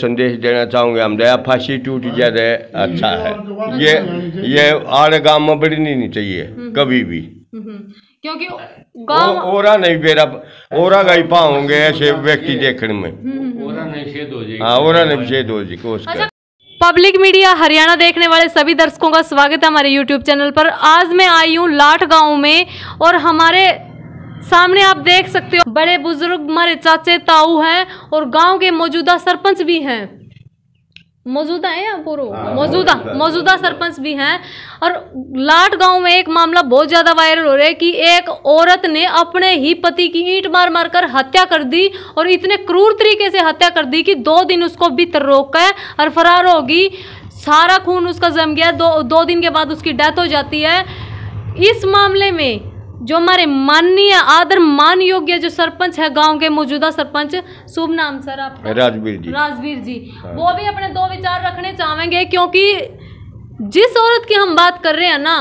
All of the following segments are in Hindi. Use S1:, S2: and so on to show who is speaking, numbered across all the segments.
S1: संदेश देना चाहूँगे हम दया फांसी टूट जाए अच्छा है
S2: ये ये
S1: आड़ गांव में बड़ी नहीं चाहिए हम्म। कभी भी
S2: हम्म। क्योंकि गांव ओरा
S1: नहीं बेरा ओरा गई पाओगे ऐसे हम्म। व्यक्ति देखने
S2: में ओरा नहीं
S1: छेद हो जाएगी हाँ ओरा नहीं छेद हो जाएगी अच्छा,
S2: पब्लिक मीडिया हरियाणा देखने वाले सभी दर्शकों का स्वागत है हमारे यूट्यूब चैनल पर आज मैं आई हूँ लाठ गांव में और हमारे सामने आप देख सकते हो बड़े बुजुर्ग हमारे चाचे ताऊ हैं और गांव के मौजूदा सरपंच भी हैं मौजूदा है पूर्व हाँ, मौजूदा मौजूदा सरपंच भी हैं और लाट गांव में एक मामला बहुत ज़्यादा वायरल हो रहा है कि एक औरत ने अपने ही पति की ईंट मार मार कर हत्या कर दी और इतने क्रूर तरीके से हत्या कर दी कि दो दिन उसको भीतर रोक कर और फरार होगी सारा खून उसका जम गया दो दो दिन के बाद उसकी डेथ हो जाती है इस मामले में जो हमारे माननीय आदर मान योग्य जो सरपंच है गांव के मौजूदा सरपंच शुभ नाम सर आप राजवीर जी राजवीर जी हाँ। वो भी अपने दो विचार रखने चाहेंगे क्योंकि जिस औरत की हम बात कर रहे हैं ना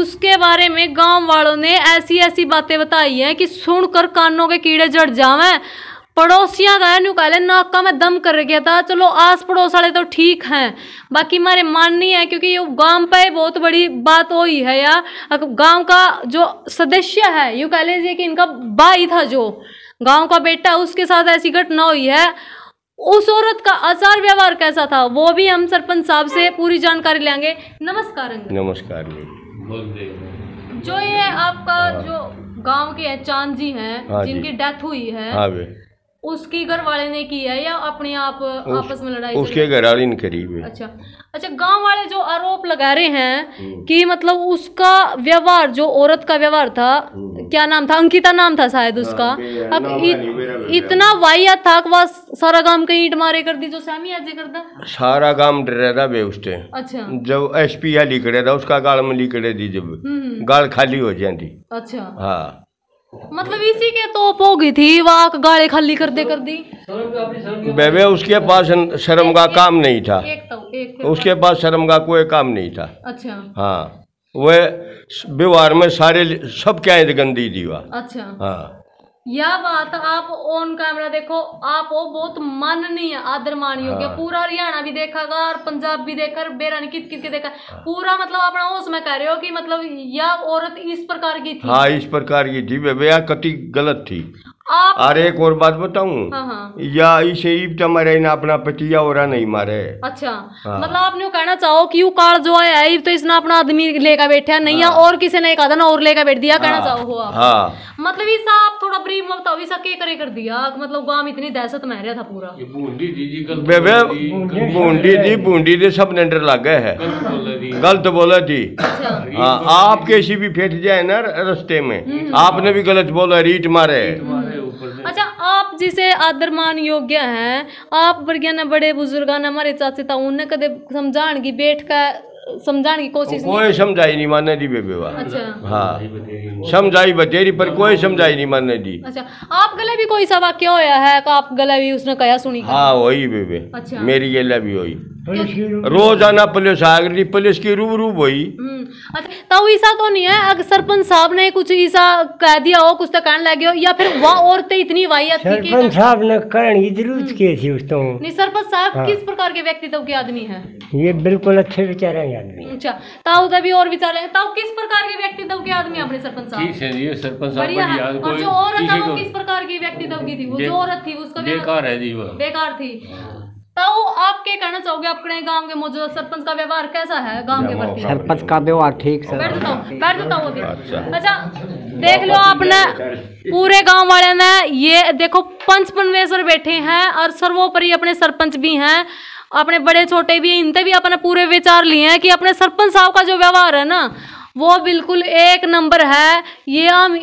S2: उसके बारे में गांव वालों ने ऐसी ऐसी बातें बताई हैं कि सुनकर कानों के कीड़े जड़ जावें पड़ोसिया का न्यू कहले नाका में दम कर गया था चलो आस पड़ोस वाले तो ठीक हैं बाकी मारे माननी है क्योंकि ये गांव पे बहुत बड़ी बात ही है या गांव का जो सदस्य है यू कह लीजिए कि इनका भाई था जो गांव का बेटा उसके साथ ऐसी घटना हुई है उस औरत का आचार व्यवहार कैसा था वो भी हम सरपंच साहब से पूरी जानकारी लेंगे नमस्कार नमस्कार जो ये आपका हाँ। जो गांव के चांद हाँ जी हैं जिनकी डेथ हुई है हाँ उसके घर वाले ने किया या अपने आप आपस में लड़ाई उसके घर
S1: वाले ने करी हुई
S2: अच्छा अच्छा गांव वाले जो आरोप लगा रहे हैं हम्म। कि मतलब उसका व्यवहार जो औरत का व्यवहार था हम्म। क्या नाम था अंकिता नाम था शायद हाँ, उसका अब
S1: इत,
S2: इतना वाहिया था कि वह सारा गांव कहीं ईट मारे कर दी जो सामी ऐसे करता
S1: सारा गांव डर रहा था बे उससे अच्छा जब एसपी या लिख रहा था उसका गाल में लिख रहे थी जब हम्म, गाल खाली हो जाती अच्छा हाँ
S2: मतलब इसी के तो हो गई थी वाक गाड़े खाली कर दे कर दी
S1: बेबे उसके पास शर्म का काम नहीं था
S2: तो- तो- उसके
S1: पास शर्म का कोई काम नहीं था अच्छा हाँ वह व्यवहार में सारे सब क्या गंदी दीवा अच्छा हाँ
S2: यह बात आप ऑन कैमरा देखो आप वो बहुत है आदर मानियो हाँ। पूरा हरियाणा भी गा और पंजाब भी देखा बेरा ने कित कित के देखा हाँ। पूरा मतलब अपना में कह रहे हो कि मतलब यह औरत इस प्रकार की थी हाँ इस
S1: प्रकार की थी वे कति गलत थी
S2: आप अरे एक और
S1: बात बताऊं हाँ, हाँ। या इसे मरे ना अपना पतिया और नहीं मारे
S2: अच्छा हाँ। मतलब आपने कहना चाहो कि यू काल जो आया है तो इसने अपना आदमी लेकर बैठा नहीं हाँ। और किसी ने कहा था ना और लेकर बैठ दिया कहना चाहो हाँ। मतलब इस आप थोड़ा ब्रीफ में बताओ ईसा के करे कर दिया मतलब गांव इतनी दहशत में रहा था पूरा
S1: बूंदी जी जी बूंदी जी बूंदी जी सब नेंडर लग गए है गलत बोला अच्छा। जी हाँ आपके सी भी फेंट जाए ना रस्ते में हम्म। आपने भी गलत बोला रीट मारे
S2: जिसे आदर योग्य हैं आप वर्गिया ने बड़े बुजुर्ग हमारे चाचे ता उन्हें कदे समझाण की बैठ का समझाने की कोशिश कोई
S1: समझाई नहीं मानने दी बेबे अच्छा हाँ समझाई बतेरी पर कोई समझाई नहीं मानने दी
S2: अच्छा आप गले भी कोई सा वाक्य होया है तो आप गले भी उसने कहा सुनी हाँ
S1: वही बेबे अच्छा मेरी गले भी हुई
S2: रोजाना
S1: पुलिस आ गई पुलिस की रूब रूब हुई
S2: तो ईसा तो नहीं है अगर सरपंच साहब ने कुछ ईसा कह दिया हो कुछ तो कहने लग गया या फिर वह औरतें इतनी वाहियात सरपंच साहब
S1: ने करनी जरूर की थी उस तो नहीं
S2: सरपंच साहब हाँ। किस प्रकार के व्यक्तित्व तो के आदमी है
S1: ये बिल्कुल अच्छे विचार है आदमी
S2: अच्छा ताऊ तभी और विचार है ताऊ किस प्रकार के व्यक्तित्व तो के आदमी अपने सरपंच साहब ठीक
S1: है ये सरपंच साहब बढ़िया है और जो औरत है किस
S2: प्रकार की व्यक्तित्व तो की थी वो जो औरत थी उसका बेकार है जी वो बेकार थी ताऊ आप क्या कहना चाहोगे अपने गांव के मौजूदा सरपंच का व्यवहार कैसा है गांव के प्रति सरपंच का व्यवहार ठीक से बैठ जाता हूँ बैठ जाता हूँ अच्छा।, अच्छा देख लो आपने पूरे गांव वाले ने ये देखो पंच परमेश्वर बैठे हैं और सर्वोपरि अपने सरपंच भी हैं अपने बड़े छोटे भी इनते भी अपने पूरे विचार लिए हैं कि अपने सरपंच साहब का जो व्यवहार है ना वो बिल्कुल एक नंबर है ये हम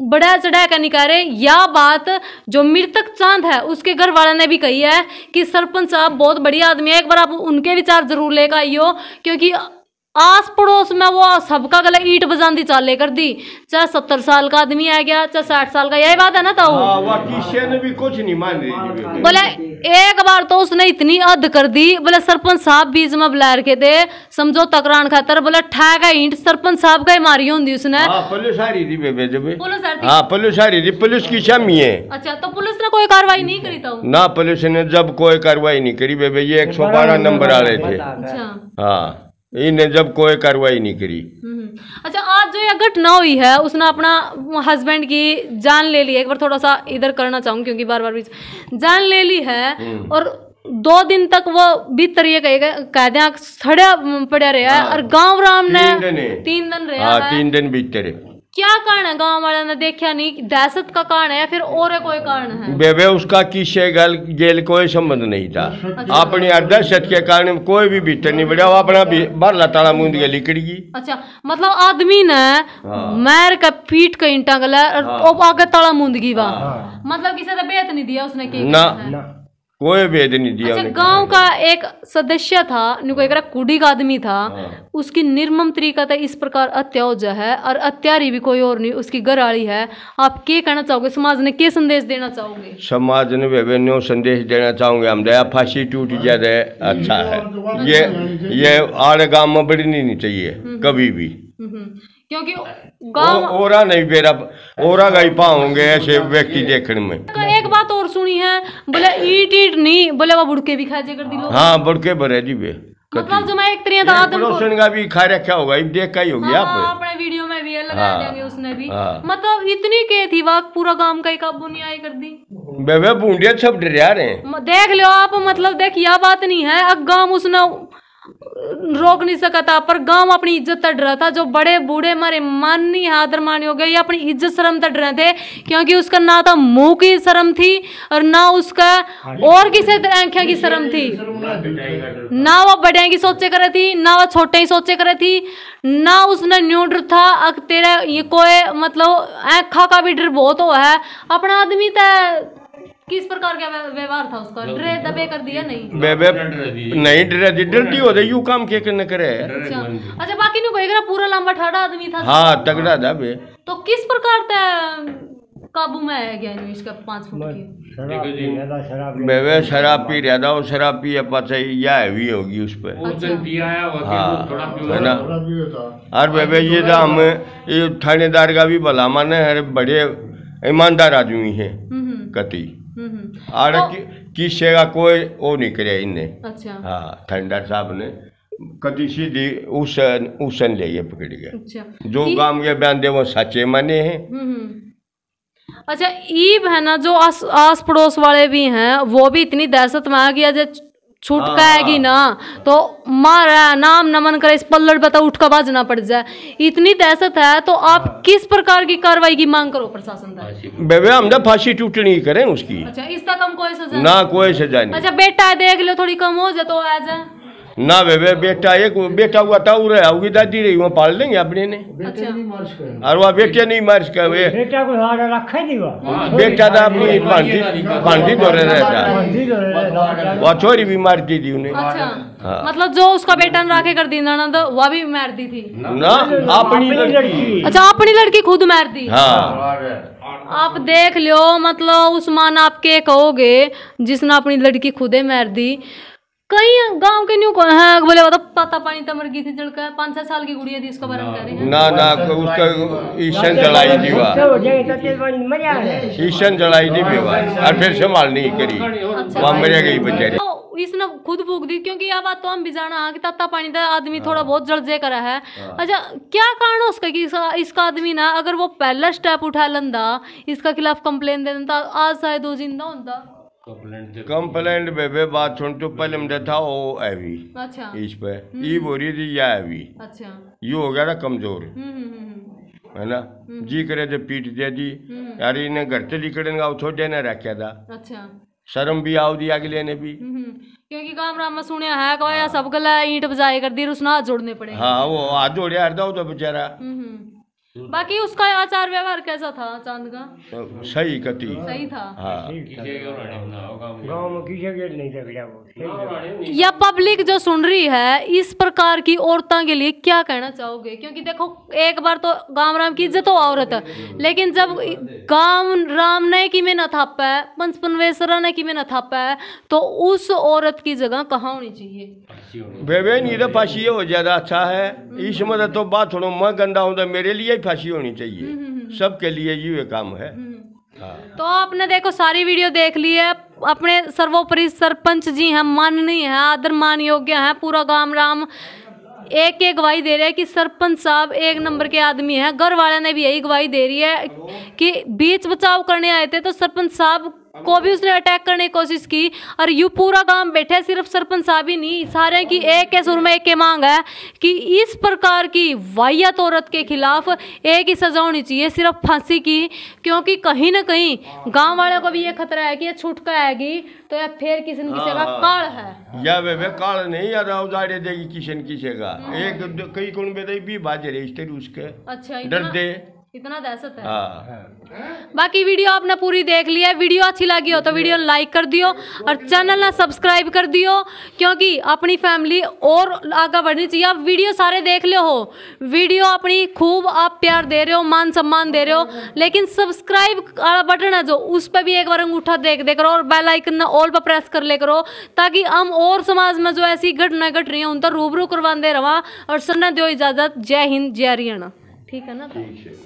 S2: बढ़ा चढ़ा कर निकाले यह बात जो मृतक चांद है उसके घर वाले ने भी कही है कि सरपंच साहब बहुत बढ़िया आदमी है एक बार आप उनके विचार जरूर लेकर आइयो क्योंकि आस पड़ोस में वो सबका गला ईट बजा दी चाले कर दी चाहे सत्तर साल का आदमी आ गया चाहे साठ साल का यही बात है ना तो
S1: भी कुछ नहीं मान बोले
S2: एक बार तो उसने इतनी अद कर दी बोले सरपंच साहब बीच में बुला के दे समझो तकरान खातर बोले ठहगा ईंट सरपंच साहब का ही मारी होंगी उसने हाँ,
S1: पुलिस आ हाँ, पुलिस आ रही थी पुलिस की शामी है
S2: अच्छा तो पुलिस ने कोई कार्रवाई नहीं करी था
S1: ना पुलिस ने जब कोई कार्रवाई नहीं करी बेबे ये एक सौ बारह नंबर आ रहे थे
S2: अच्छा।
S1: हाँ इन्हें जब कोई कार्रवाई नहीं करी हम्म,
S2: हम्म। अच्छा आज जो यह घटना हुई है उसने अपना हस्बैंड की जान ले ली एक बार थोड़ा सा इधर करना चाहूँ क्योंकि बार बार बीच जान ले ली है हम्म। और दो दिन तक वो भीतर ये कैदिया सड़िया पड़ा रहा है हाँ। और गांव राम ने तीन दिन रहे हाँ, तीन
S1: दिन बीतते रहे
S2: क्या कारण है गांव वाले ने देखा नहीं दहशत का कारण है या फिर और कोई कारण है
S1: बेबे उसका किसे गल गेल कोई संबंध नहीं था अच्छा। अपनी दहशत के कारण कोई भी भीतर नहीं बढ़िया वो अपना भी बारला ताला मूंद के लिकड़ गई
S2: अच्छा मतलब आदमी ने हाँ। मैर का पीट का इंटा गला और हाँ। आगे ताला मूंद गई वाह हाँ। मतलब किसी ने बेहत नहीं दिया उसने की ना
S1: कोई भेद नहीं दिया अच्छा,
S2: गांव का एक सदस्य था निको एक कुड़ी का आदमी था हाँ। उसकी निर्मम तरीका था इस प्रकार हत्या हो है और अत्यारी भी कोई और नहीं उसकी घर वाली है आप के कहना चाहोगे समाज ने क्या संदेश देना चाहोगे
S1: समाज ने वे संदेश देना चाहोगे हम दया फांसी टूट जाए अच्छा है
S2: ये ये
S1: आड़ गांव में बढ़नी नहीं चाहिए हम्म। कभी भी
S2: हम्म। क्योंकि गांव
S1: ओरा नहीं बेरा ओरा गई पाओगे ऐसे व्यक्ति देखने में
S2: तो एक बात और सुनी है बोले ईट ईट नहीं बोले वो बुड़के भी खा कर दिलो हाँ
S1: बुड़के भरे जी बे मतलब जो
S2: मैं एक तरह था आदम
S1: का भी खा रखा होगा देख का ही होगी हाँ, आप
S2: अपने वीडियो में भी लगा हाँ, देंगे उसने भी हाँ। मतलब इतनी के थी वाक पूरा गांव का एक बुनिया कर दी
S1: बेबे बूंडिया छप डरिया रहे
S2: देख लो आप मतलब देख यह बात नहीं है अब गांव उसने रोक नहीं सका था पर गांव अपनी इज्जत का डरा था जो बड़े बूढ़े मारे मन नहीं आदर मानी हो गए ये अपनी इज्जत शर्म का रहे थे क्योंकि उसका ना तो मुंह की शर्म थी और ना उसका हाँ और किसी आंखें की शर्म थी ना वो बड़े की सोचे करे थी ना वो छोटे की सोचे करे थी ना उसने न्यूडर था अब तेरा ये कोई मतलब आंखा का भी डर बहुत हो है अपना आदमी तो किस प्रकार का व्यवहार था उसका ड्रे दबे कर दिया नहीं
S1: बेबे नहीं डरे डरती हो यू काम के करने करे अच्छा।,
S2: अच्छा बाकी नु कोई पूरा लंबा ठाड़ा आदमी था तो- हां
S1: तगड़ा था बे
S2: तो किस प्रकार था काबू में आया गया नहीं इसका 5 फुट
S1: की बेबे शराब पी रहा था वो शराब पी पाचा या हैवी होगी उस पर अच्छा। हाँ है ना और बेबे ये था तो हम ये थानेदार का भी भला माने हर बड़े ईमानदार आदमी है हम्म, हम्म। कति और तो, किसेगा कोई वो नहीं करे इन्हें अच्छा हाँ थंडर साहब ने कदी सीधी उसन उसन ले ये पकड़ गया
S2: अच्छा। जो गांव
S1: के बयान दे वो सच्चे माने हैं
S2: हम्म, हम्म। अच्छा ये है ना जो आस आस पड़ोस वाले भी हैं वो भी इतनी दहशत में आ गया जब छुटकाएगी हाँ। ना तो मारा नाम नमन करे इस पल्लड़ तो उठ का बाजना पड़ जाए इतनी दहशत है तो आप हाँ। किस प्रकार की कार्रवाई की मांग करो प्रशासन
S1: हम फांसी टूटनी करें उसकी
S2: अच्छा इसका कम कोई सजा ना कोई सजा नहीं अच्छा बेटा देख लो थोड़ी कम हो जाए तो आ जाए
S1: ना वे वे बेटा एक बेटा हुआ था उरे हुई दादी रही वो पाल लेंगे अपने ने
S2: अच्छा।
S1: और वह बेटे नहीं मार्च कर वे बेटा को हारा रखा नहीं हुआ हाँ, बेटा तो हाँ, तो था अपनी बांधी बांधी तो दौरे
S2: रहता
S1: वह चोरी भी मार दी थी उन्हें अच्छा। हाँ।
S2: मतलब जो उसका बेटा ना के कर दी ना तो वह भी मार दी थी
S1: ना अपनी लड़की अच्छा
S2: अपनी लड़की खुद मार दी
S1: हाँ
S2: आप देख लियो मतलब उस मान आपके कहोगे जिसने अपनी लड़की खुदे मार दी कई गांव के न्यू हाँ, बोले तो पाता पानी तमर तो गीत जड़का पाँच छह साल की गुड़िया थी उसको ना ना उसका
S1: ईशन जड़ाई थी वाह ईशन जड़ाई थी और फिर संभाल नहीं करी अच्छा। वहाँ मर गई बेचारी तो
S2: इसने खुद भूख दी क्योंकि यह बात तो हम भी जाना हाँ, कि तत्ता पानी था तो आदमी थोड़ा हाँ। बहुत जड़जे करा है हाँ। अच्छा क्या कारण है उसका कि इसका इसका आदमी ना अगर वो पहला स्टेप उठा लंदा इसका खिलाफ कंप्लेन दे देता आज शायद वो जिंदा होता
S1: कंप्लेंट बेबे बात सुन तो पहले मुझे था ओ एवी अच्छा इस पे ये हम्म। बोरी थी या एवी अच्छा ये हो गया ना कमजोर
S2: हम्म, हम्म,
S1: है ना जी करे तो पीट दे दी यार इन्हें घर से निकलने का छोड़ देना रखा था अच्छा शर्म भी आओ दी अगले ने भी
S2: क्योंकि कामराम में सुने है कोई सब गला ईंट बजाए कर दी रुसना जोड़ने पड़े हाँ
S1: वो आज जोड़े हर दो तो बेचारा
S2: बाकी उसका आचार व्यवहार कैसा था चांद
S1: का सही कति सही था हाँ।
S2: या पब्लिक जो सुन रही है इस प्रकार की औरतों के लिए क्या कहना चाहोगे क्योंकि देखो एक बार तो गांव राम की इज्जत हो औरत है लेकिन जब गांव राम ने कि में न थापा है पंचपनवेश्वरा ने कि में न थापा है तो उस औरत की जगह कहाँ होनी चाहिए
S1: बेबे तो फांसी हो ज्यादा अच्छा है इस मतलब तो बात सुनो मैं गंदा हूँ तो मेरे लिए ही फांसी होनी चाहिए हम्म, हम्म, सबके लिए ही ये काम है हाँ।
S2: तो आपने देखो सारी वीडियो देख ली है अपने सर्वोपरि सरपंच जी हैं माननीय है आदर मान योग्य है पूरा गांव राम एक एक गवाही दे रहे हैं कि सरपंच साहब एक नंबर के आदमी हैं घर वाले ने भी यही गवाही दे रही है कि बीच बचाव करने आए थे तो सरपंच साहब को भी उसने अटैक करने की कोशिश की और यू पूरा गांव बैठे सिर्फ सरपंच साहब ही नहीं सारे की एक है सुर में एक के मांग है कि इस प्रकार की वाहियत औरत के खिलाफ एक ही सजा होनी चाहिए सिर्फ फांसी की क्योंकि कहीं ना कहीं गांव वालों को भी ये खतरा है कि ये छुटका आएगी तो यह फिर किसी न किसी का हाँ। काल है
S1: या वे वे काल नहीं या राव जाड़े देगी किसी न किसी का एक कई कौन बेदई तो भी बाजे रजिस्टर उसके
S2: अच्छा डर दे इतना दहशत है
S1: हाँ।
S2: बाकी वीडियो आपने पूरी देख लिया है वीडियो अच्छी लगी हो तो वीडियो लाइक कर दियो और चैनल ना सब्सक्राइब कर दियो क्योंकि अपनी फैमिली और आगे बढ़नी चाहिए आप वीडियो सारे देख ले हो वीडियो अपनी खूब आप प्यार दे रहे हो मान सम्मान दे रहे हो लेकिन सब्सक्राइब वाला बटन है जो उस पर भी एक बार अंगूठा देख दे करो और बेलाइकन आइकन ऑल पर प्रेस कर ले करो ताकि हम और समाज में जो ऐसी घटना घट रही है उन पर रूबरू करवाते रवा और सन्ना दो इजाज़त जय हिंद जय हरियाणा ठीक है ना